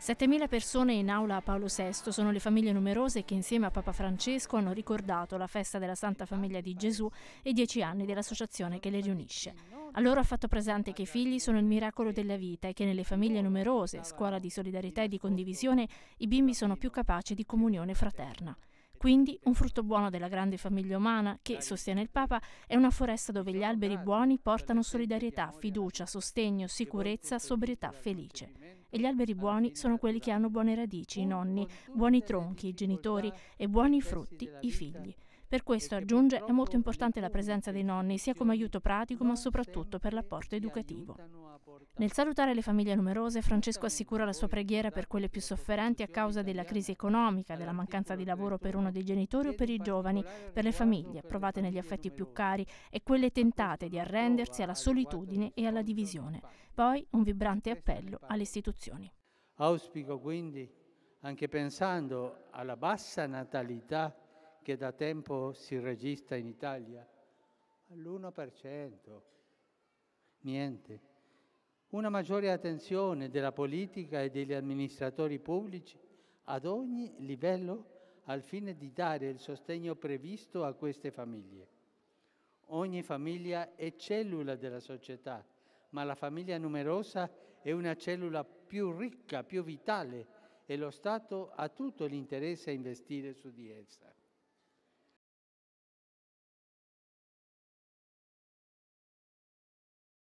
7.000 persone in aula a Paolo VI sono le famiglie numerose che insieme a Papa Francesco hanno ricordato la festa della Santa Famiglia di Gesù e i dieci anni dell'associazione che le riunisce. A loro ha fatto presente che i figli sono il miracolo della vita e che nelle famiglie numerose, scuola di solidarietà e di condivisione, i bimbi sono più capaci di comunione fraterna. Quindi un frutto buono della grande famiglia umana che, sostiene il Papa, è una foresta dove gli alberi buoni portano solidarietà, fiducia, sostegno, sicurezza, sobrietà felice. E gli alberi buoni sono quelli che hanno buone radici, i nonni, buoni tronchi, i genitori e buoni frutti, i figli. Per questo, aggiunge, è molto importante la presenza dei nonni, sia come aiuto pratico ma soprattutto per l'apporto educativo. Nel salutare le famiglie numerose, Francesco assicura la sua preghiera per quelle più sofferenti a causa della crisi economica, della mancanza di lavoro per uno dei genitori o per i giovani, per le famiglie provate negli affetti più cari e quelle tentate di arrendersi alla solitudine e alla divisione. Poi un vibrante appello alle istituzioni. Auspico quindi, anche pensando alla bassa natalità che da tempo si registra in Italia, all'1%. Niente una maggiore attenzione della politica e degli amministratori pubblici ad ogni livello al fine di dare il sostegno previsto a queste famiglie. Ogni famiglia è cellula della società, ma la famiglia numerosa è una cellula più ricca, più vitale e lo Stato ha tutto l'interesse a investire su di essa.